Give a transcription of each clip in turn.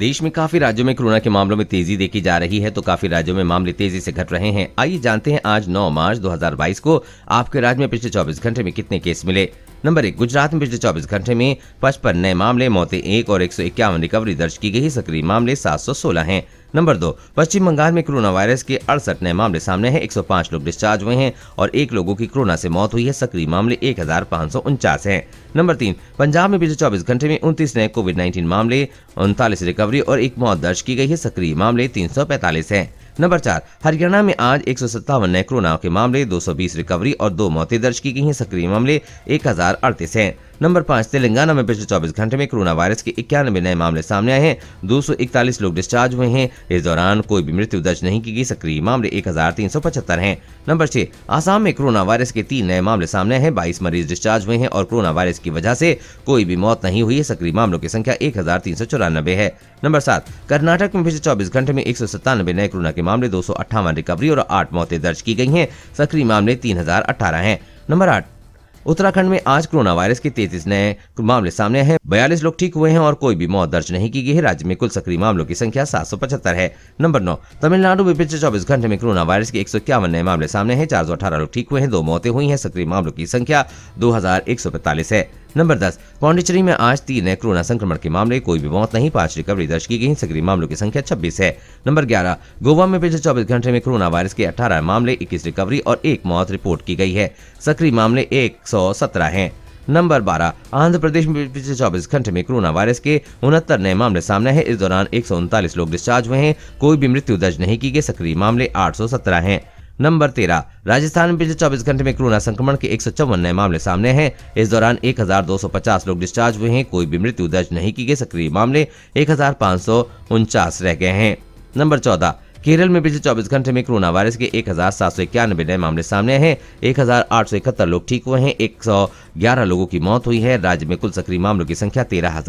देश में काफी राज्यों में कोरोना के मामलों में तेजी देखी जा रही है तो काफी राज्यों में मामले तेजी से घट रहे हैं आइए जानते हैं आज 9 मार्च 2022 को आपके राज्य में पिछले 24 घंटे में कितने केस मिले नंबर एक गुजरात में पिछले चौबीस घंटे में पचपन नए मामले मौतें एक और एक रिकवरी दर्ज की गई सक्रिय मामले सात सौ सोलह हैं नंबर दो पश्चिम बंगाल में कोरोना वायरस के अड़सठ नए मामले सामने हैं 105 लोग डिस्चार्ज हुए हैं और एक लोगों की कोरोना से मौत हुई है सक्रिय मामले एक हजार हैं नंबर तीन पंजाब में पिछले 24 घंटे में उनतीस नए कोविड 19 मामले उनतालीस रिकवरी और एक मौत दर्ज की गई है सक्रिय मामले तीन हैं नंबर चार हरियाणा में आज एक नए कोरोना के मामले 220 रिकवरी और दो मौतें दर्ज की गई हैं सक्रिय मामले एक हजार अड़तीस है नंबर पाँच तेलंगाना में पिछले 24 घंटे में कोरोना वायरस के इक्यानवे नए मामले सामने आए हैं 241 लोग डिस्चार्ज हुए हैं इस दौरान कोई भी मृत्यु दर्ज नहीं की गई सक्रिय मामले पचहत्तर हैं नंबर छह आसाम में कोरोना वायरस के तीन नए मामले सामने आए हैं बाईस मरीज डिस्चार्ज हुए हैं और कोरोना वायरस की वजह से कोई भी मौत नहीं हुई है सक्रिय मामलों की संख्या एक है नंबर सात कर्नाटक में पिछले चौबीस घंटे में एक नए कोरोना के मामले दो रिकवरी और आठ मौतें दर्ज की गई है सक्रिय मामले तीन हजार अठारह है नंबर आठ उत्तराखंड में आज कोरोना वायरस के तैतीस नए मामले सामने हैं बयालीस लोग ठीक हुए हैं और कोई भी मौत दर्ज नहीं की गई है राज्य में कुल सक्रिय मामलों की संख्या सात है नंबर नौ तमिलनाडु में पिछले चौबीस घंटे में कोरोना वायरस के एक नए मामले सामने हैं चार लोग ठीक हुए हैं दो मौतें हुई हैं सक्रिय मामलों की संख्या दो है नंबर दस पौंडिचेरी में आज तीन नए कोरोना संक्रमण के मामले कोई भी मौत नहीं पांच रिकवरी दर्ज की गई सक्रिय मामलों की संख्या छब्बीस है नंबर ग्यारह गोवा में पिछले चौबीस घंटे में कोरोना वायरस के अठारह मामले इक्कीस रिकवरी और एक मौत रिपोर्ट की गई है सक्रिय मामले एक सौ सत्रह है नंबर बारह आंध्र प्रदेश में पिछले चौबीस घंटे में कोरोना वायरस के उनहत्तर नए मामले सामने हैं इस दौरान एक लोग डिस्चार्ज हुए हैं कोई भी मृत्यु दर्ज नहीं की गई सक्रिय मामले आठ सत्रह है नंबर तेरह राजस्थान में पिछले 24 घंटे में कोरोना संक्रमण के एक नए मामले सामने हैं इस दौरान 1250 लोग डिस्चार्ज हुए हैं कोई भी मृत्यु दर्ज नहीं की गई सक्रिय मामले एक रह गए हैं नंबर चौदह केरल में पिछले 24 घंटे में कोरोना वायरस के एक नए मामले सामने आए हैं एक लोग ठीक हुए हैं ग्यारह लोगों की मौत हुई है राज्य में कुल सक्रिय मामलों की संख्या तेरह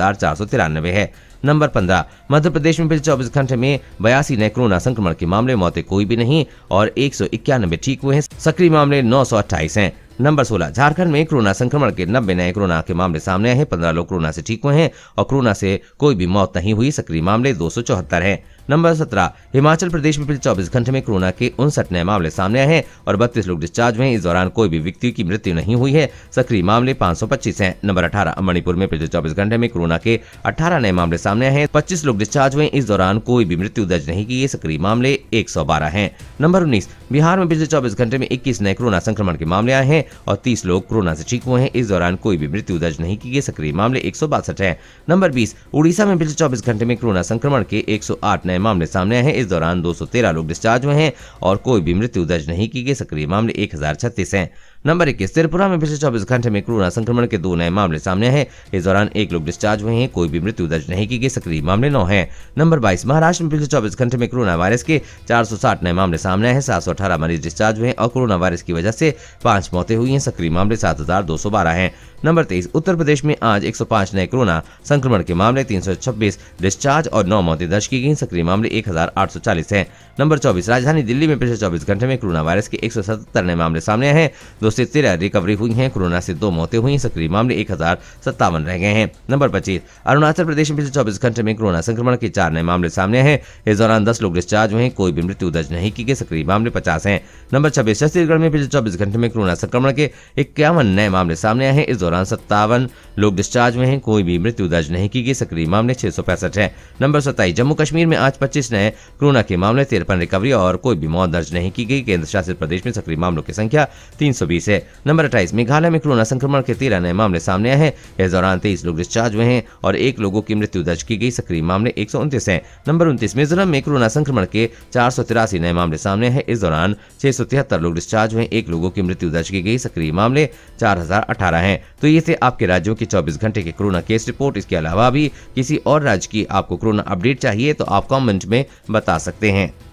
है नंबर पंद्रह मध्य प्रदेश में पिछले 24 घंटे में बयासी नए कोरोना संक्रमण के मामले मौतें कोई भी नहीं और एक सौ इक्यानबे ठीक हुए हैं सक्रिय मामले नौ सौ अट्ठाईस है नंबर सोलह झारखंड में कोरोना संक्रमण के नब्बे नए कोरोना के मामले सामने आए हैं पंद्रह लोग कोरोना से ठीक हुए हैं और कोरोना से कोई भी मौत नहीं हुई सक्रिय मामले दो सौ चौहत्तर है नंबर सत्रह हिमाचल प्रदेश में पिछले चौबीस घंटे में कोरोना के उनसठ नए मामले सामने आए हैं और बत्तीस लोग डिस्चार्ज हुए इस दौरान कोई भी व्यक्ति की मृत्यु नहीं हुई है सक्रिय मामले पांच सौ पच्चीस है नंबर अठारह मणिपुर में पिछले चौबीस घंटे में कोरोना के अठारह नए मामले सामने आए हैं पच्चीस लोग डिस्चार्ज हुए इस दौरान कोई भी मृत्यु दर्ज नहीं की सक्रिय मामले एक सौ बारह है नंबर उन्नीस बिहार में पिछले चौबीस घंटे में इक्कीस नए कोरोना संक्रमण के मामले आए हैं और तीस लोग कोरोना से ठीक हुए हैं इस दौरान कोई भी मृत्यु दर्ज नहीं की गई सक्रिय मामले एक सौ बासठ है नंबर बीस उड़ीसा में पिछले चौबीस घंटे में कोरोना संक्रमण के एक नए मामले सामने आए हैं इस दौरान 213 लोग डिस्चार्ज हुए हैं और कोई भी मृत्यु दर्ज नहीं की गई सक्रिय मामले एक हैं नंबर इक्कीस त्रिपुरा में पिछले चौबीस घंटे में कोरोना संक्रमण के दो नए मामले सामने आए इस दौरान एक लोग डिस्चार्ज हुए हैं कोई भी मृत्यु दर्ज नहीं की गई सक्रिय मामले नौ है नंबर बाईस महाराष्ट्र में पिछले चौबीस घंटे में कोरोना वायरस के चार नए मामले सामने आए हैं सात मरीज डिस्चार्ज हुए और कोरोना वायरस की वजह से पांच मौतें हुई हैं सक्रिय मामले सात हजार दो सौ बारह हैं नंबर तेईस उत्तर प्रदेश में आज एक सौ पांच नए कोरोना संक्रमण के मामले तीन सौ छब्बीस डिस्चार्ज और नौ मौतें दर्ज की गई सक्रिय मामले एक हजार आठ सौ चालीस हैं नंबर चौबीस राजधानी दिल्ली में पिछले चौबीस घंटे में कोरोना वायरस के एक सौ सतर नए मामले सामने आए हैं से तेरह रिकवरी हुई हैं कोरोना से दो मौतें हुई सक्रिय मामले एक रह गए हैं नंबर पच्चीस अरुणाचल प्रदेश में पिछले चौबीस घंटे में कोरोना संक्रमण के चार नए मामले सामने हैं इस दौरान दस लोग डिस्चार्ज हुए कोई भी मृत्यु दर्ज नहीं की गई सक्रिय मामले पचास है नंबर छब्बीस छत्तीसगढ़ में पिछले चौबीस घंटे में कोरोना संक्रमण के इक्यावन नए मामले सामने आए हैं इस दौरान सत्तावन लोग डिस्चार्ज हुए हैं कोई भी मृत्यु दर्ज नहीं की गई सक्रिय मामले छह सौ पैंसठ है नंबर सत्ताईस जम्मू कश्मीर में आज पच्चीस नए कोरोना के मामले तिरपन रिकवरी और कोई भी मौत दर्ज नहीं की गई केंद्र शासित प्रदेश में सक्रिय मामलों की संख्या तीन सौ बीस तेईस है नंबर अट्ठाईस मेघालय में कोरोना संक्रमण के तेरह नए मामले सामने आए हैं इस दौरान तेईस लोग डिस्चार्ज हुए हैं और एक लोगों की मृत्यु दर्ज की गई सक्रिय मामले एक सौ है नंबर उन्तीस मिजोरम में कोरोना संक्रमण के चार सौ तिरासी नए मामले सामने हैं इस दौरान छह सौ तिहत्तर लोग डिस्चार्ज हुए एक लोगों की मृत्यु दर्ज की गई सक्रिय मामले चार हजार अठारह है तो ये थे आपके राज्यों के चौबीस घंटे के कोरोना केस रिपोर्ट इसके अलावा भी किसी और राज्य की आपको कोरोना अपडेट चाहिए तो आप कॉमेंट में बता सकते हैं